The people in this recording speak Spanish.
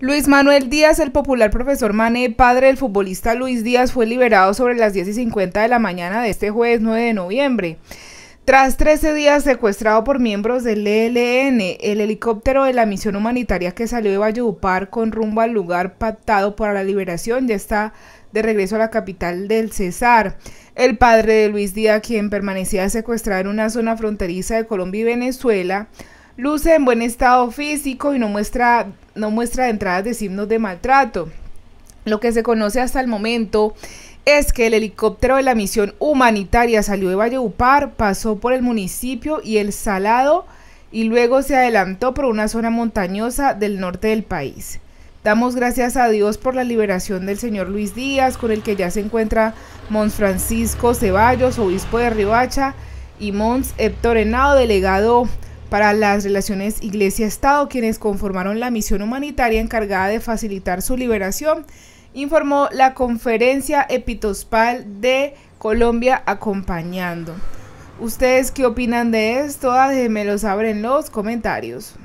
Luis Manuel Díaz, el popular profesor Mané, padre del futbolista Luis Díaz, fue liberado sobre las 10 y 50 de la mañana de este jueves 9 de noviembre. Tras 13 días secuestrado por miembros del ELN, el helicóptero de la misión humanitaria que salió de Valledupar con rumbo al lugar pactado para la liberación ya está de regreso a la capital del Cesar. El padre de Luis Díaz, quien permanecía secuestrado en una zona fronteriza de Colombia y Venezuela, Luce en buen estado físico y no muestra, no muestra entradas de signos de maltrato. Lo que se conoce hasta el momento es que el helicóptero de la misión humanitaria salió de Valleupar, pasó por el municipio y el Salado y luego se adelantó por una zona montañosa del norte del país. Damos gracias a Dios por la liberación del señor Luis Díaz, con el que ya se encuentra Mons Francisco Ceballos, obispo de Ribacha, y Mons héctor Henao, delegado para las relaciones Iglesia-Estado, quienes conformaron la misión humanitaria encargada de facilitar su liberación, informó la conferencia epitospal de Colombia acompañando. ¿Ustedes qué opinan de esto? Ah, déjenmelo saber en los comentarios.